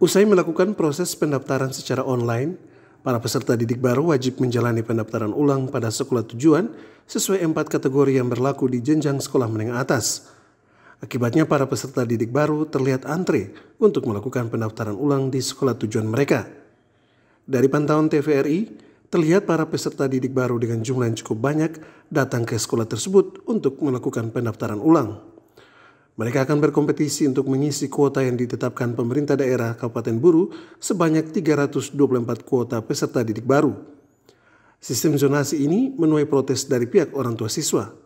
Usai melakukan proses pendaftaran secara online, para peserta didik baru wajib menjalani pendaftaran ulang pada sekolah tujuan sesuai empat kategori yang berlaku di jenjang sekolah menengah atas. Akibatnya para peserta didik baru terlihat antre untuk melakukan pendaftaran ulang di sekolah tujuan mereka. Dari pantauan TVRI, terlihat para peserta didik baru dengan jumlah yang cukup banyak datang ke sekolah tersebut untuk melakukan pendaftaran ulang. Mereka akan berkompetisi untuk mengisi kuota yang ditetapkan pemerintah daerah Kabupaten Buru sebanyak 324 kuota peserta didik baru. Sistem zonasi ini menuai protes dari pihak orang tua siswa.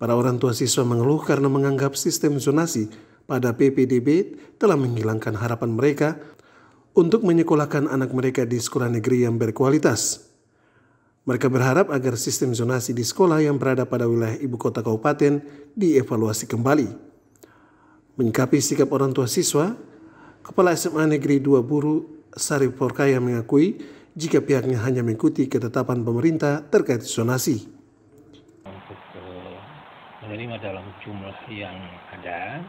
Para orang tua siswa mengeluh karena menganggap sistem zonasi pada PPDB telah menghilangkan harapan mereka untuk menyekolahkan anak mereka di sekolah negeri yang berkualitas. Mereka berharap agar sistem zonasi di sekolah yang berada pada wilayah ibu kota kabupaten dievaluasi kembali. Menyikapi sikap orang tua siswa, Kepala SMA Negeri 2 Buru Sarif Porkaya mengakui jika pihaknya hanya mengikuti ketetapan pemerintah terkait zonasi. Untuk menerima eh, dalam jumlah yang ada,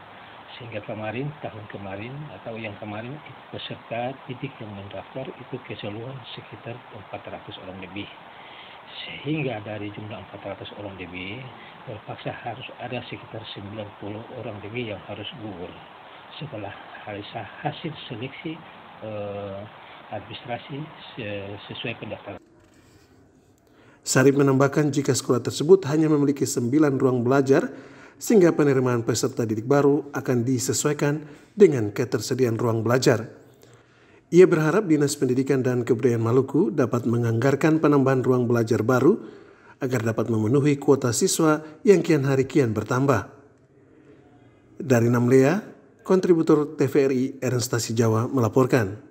sehingga kemarin tahun kemarin atau yang kemarin peserta titik yang mendaftar itu keseluruhan sekitar 400 orang lebih sehingga dari jumlah 400 orang demi terpaksa harus ada sekitar 90 orang demi yang harus gugur setelah hasil seleksi eh, administrasi sesuai pendaftaran. Sarip menambahkan jika sekolah tersebut hanya memiliki 9 ruang belajar sehingga penerimaan peserta didik baru akan disesuaikan dengan ketersediaan ruang belajar. Ia berharap Dinas Pendidikan dan Kebudayaan Maluku dapat menganggarkan penambahan ruang belajar baru agar dapat memenuhi kuota siswa yang kian hari kian bertambah. Dari Namlea, kontributor TVRI Ernstasi Jawa melaporkan.